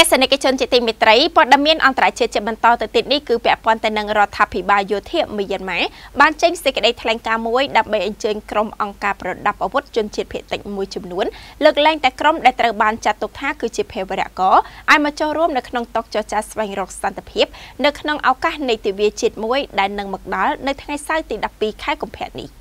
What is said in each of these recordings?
ទស្សនិកជនជាទីមេត្រីព័ត៌មានអន្តរជាតិជាបន្តទៅទៀតនេះគឺពាក់ព័ន្ធទៅនឹងរដ្ឋាភិបាលយោធាមីយ៉ាន់ម៉ាបានចេញសេចក្តីថ្លែងការណ៍មួយដើម្បីអញ្ជើញក្រុមអង្គការប្រដាប់អាវុធជនជាតិភៀតតិចមួយចំនួនលើកឡើងតែក្រុមដែលត្រូវបានចាត់ទុកថាគឺជាភេវរៈករឲ្យមកចូលរួមនៅក្នុងតុចរចាស្វែងរកសន្តិភាពនៅក្នុងឱកាសនៃទិវាជាតិមួយដែលនឹងមកដល់នៅថ្ងៃសៅរ៍ទី12ខែកុម្ភៈនេះ។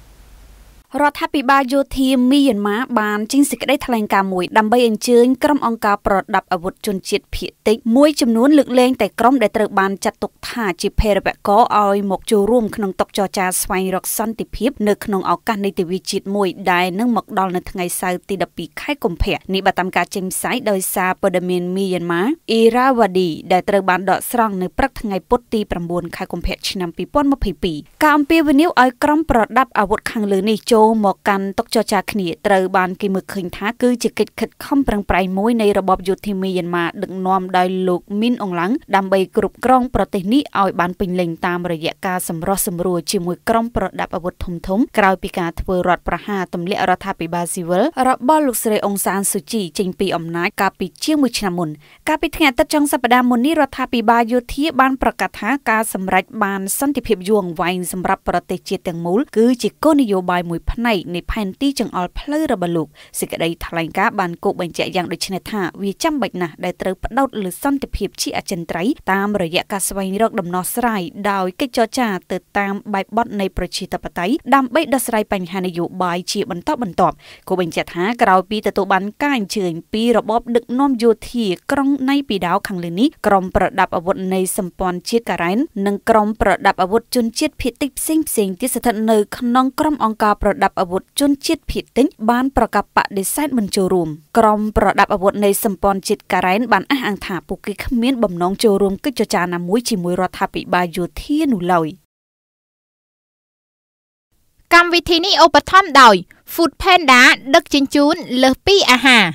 រដ្ឋាភិបាលយោធាមីយ៉ាន់ម៉ាបានចេញសេចក្តីថ្លែងការណ៍មួយដើម្បីអញ្ជើញក្រុមអង្គការប្រដាប់អាវុធជនជាតិភៀកតិចមួយចំនួនលើកលែងតែក្រុមដែលត្រូវបានចាត់ទុកថាជាភេរវករឲ្យមកចូលរួមក្នុងតុចរចាស្វែងរកសន្តិភាពនៅក្នុងឱកាសនៃទិវាជាតិមួយដែលនឹងមកដល់នៅថ្ងៃសៅរ៍ទី12ខែកុម្ភៈនេះបើតាមការចេញផ្សាយដោយសារព័ត៌មានមីយ៉ាន់ម៉ាអ៊ីរ៉ាវ៉ាឌីដែលត្រូវបានដកស្រង់នៅព្រឹកថ្ងៃពុធទី9ខែកុម្ភៈឆ្នាំ2022ការអំពាវនាវឲ្យក្រុមប្រដាប់អាវុធខាងលើនេះចូលចូលមកកាន់តុចរចាគ្នាត្រូវបានគេមើលឃើញថាគឺជាកិច្ចខិតខំប្រឹងប្រែងមួយនៃរបបយោធាមីយ៉ាន់ម៉ាដឹកនាំដោយលោកមីនអងឡាំងដើម្បីគ្រប់គ្រងប្រទេសនេះឲ្យបានពេញលេញតាមរយៈការសម្រោះសម្រួលជាមួយក្រុមប្រដាប់អាវុធធំធំក្រោយពីការធ្វើរដ្ឋប្រហារទម្លាក់រដ្ឋាភិបាលស៊ីវិលរបស់លោកស្រីអងសានស៊ូជីចេញពីអំណាចកាលពីជាង1ឆ្នាំមុនកាលពីថ្ងៃអាទិត្យចុងសប្តាហ៍មុននេះរដ្ឋាភិបាលយោធាបានប្រកាសថាការសម្រេចបាន សន្តិភាពយូរអង្វែងសម្រាប់ប្រទេសជាតិទាំងមូលគឺជាគោលនយោបាយមួយផ្នែកនៃផែនទីចង្អុលផ្លូវរបស់លោកសេចក្តីថ្លែងការណ៍បានកូបញ្ជាក់យ៉ាងដូចនេះថាវាចាំបាច់ណាស់ដែលត្រូវផ្ដោតលើសន្តិភាពជាអចិន្ត្រៃយ៍តាមរយៈការស្វែងរកដំណោះស្រាយដោយកិច្ចចរចា ទៅតាមបែបបទនៃប្រជាធិបតេយ្យដើម្បីដោះស្រាយបញ្ហានយោបាយជាបន្តបន្ទាប់គូបញ្ជាក់ថាក្រោយពីទទួលបានការអញ្ជើញពីរបបដឹកនាំយោធាក្រុងណៃពីដាវខាងលើនេះក្រុមប្រដាប់អាវុធនៃសម្ព័ន្ធជាតិការ៉ែននិងក្រុមប្រដាប់អាវុធជនជាតិភៀតតិចផ្សេងផ្សេងទៀតស្ថិតនៅក្នុងក្រុមអង្គការប្រដាប់អាវុធជនជាតិភៀតទិញបានប្រកាសបដិសេធមិនចូលរួមក្រុមប្រដាប់អាវុធនៃសម្ព័ន្ធជាតិការ៉ែនបានអះអាងថាពួកគេគ្មានបំណងចូលរួមកិច្ចចរចាណាមួយជាមួយរដ្ឋាភិបាលយោធានោះឡើយកម្មវិធីនេះឧបត្ថម្ភដោយ Food Panda ដឹកជញ្ជូនលើសពីអាហារ